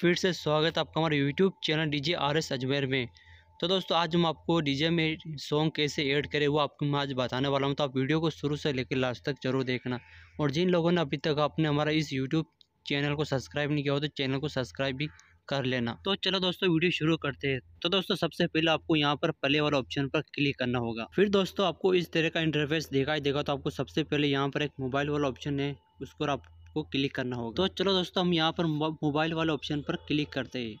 फिर से स्वागत आपका हमारे YouTube channel DJ R S Ajmer में तो दोस्तों आज हम आपको डीजे में सॉन्ग कैसे ऐड करें वो आपको मैं आज बताने वाला हूँ तो आप वीडियो को शुरू से लेकर लास्ट तक जरूर देखना और जिन लोगों ने अभी तक आपने हमारा इस यूट्यूब चैनल को सब्सक्राइब नहीं किया हो तो चैनल को सब्सक्राइब भी कर लेना तो चलो दोस्तों वीडियो शुरू करते हैं तो दोस्तों सबसे पहले आपको यहाँ पर प्ले वाले ऑप्शन पर क्लिक करना होगा फिर दोस्तों आपको इस तरह का इंटरफेस दिखाई देगा तो आपको सबसे पहले यहाँ पर एक मोबाइल वाला ऑप्शन है उस पर आप आपको क्लिक करना होगा तो चलो दोस्तों हम यहाँ पर मोबाइल वाले ऑप्शन पर क्लिक करते हैं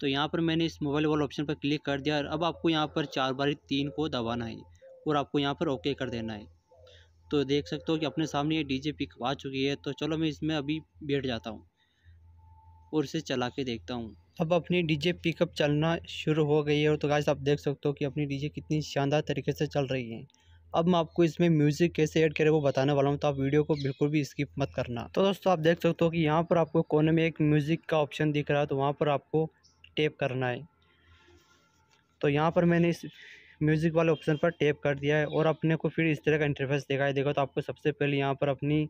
तो यहाँ पर मैंने इस मोबाइल वाले ऑप्शन पर क्लिक कर दिया और अब आपको यहाँ पर चार बारी तीन को दबाना है और आपको यहाँ पर ओके कर देना है तो देख सकते हो कि अपने सामने ये डीजे पिक आ चुकी है तो चलो मैं इसमें अभी बैठ जाता हूँ और इसे चला के देखता हूँ अब अपनी डीजे पिकअप चलना शुरू हो गई है और तो गाइस आप देख सकते हो कि अपनी डीजे कितनी शानदार तरीके से चल रही है अब मैं आपको इसमें म्यूज़िक कैसे ऐड करें वो बताने वाला हूँ तो आप वीडियो को बिल्कुल भी स्किप मत करना तो दोस्तों आप देख सकते हो कि यहाँ पर आपको कोने में एक म्यूज़िक का ऑप्शन दिख रहा है तो वहाँ पर आपको टेप करना है तो यहाँ पर मैंने इस म्यूज़िक वाले ऑप्शन पर टेप कर दिया है और अपने को फिर इस तरह का इंटरफेस दिखाई देगा तो आपको सबसे पहले यहाँ पर अपनी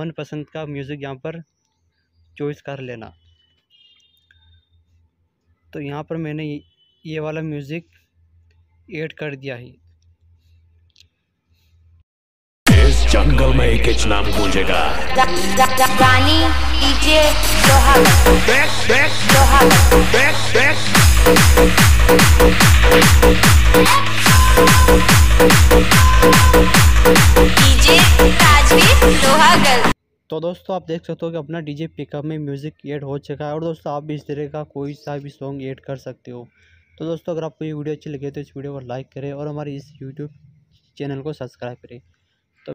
मनपसंद का म्यूज़िक यहाँ पर चॉइस कर लेना तो यहाँ पर मैंने ये वाला म्यूज़िक ऐड कर दिया है जंगल में एक एक नाम गूंजेगा तो दोस्तों आप देख सकते हो कि अपना डीजे पिकअप में म्यूज़िक ऐड हो चुका है और दोस्तों आप भी इस तरह का कोई सा भी सॉन्ग ऐड कर सकते हो तो दोस्तों अगर आपको ये वीडियो अच्छी लगे तो इस वीडियो को लाइक करें और हमारे इस यूट्यूब चैनल को सब्सक्राइब करें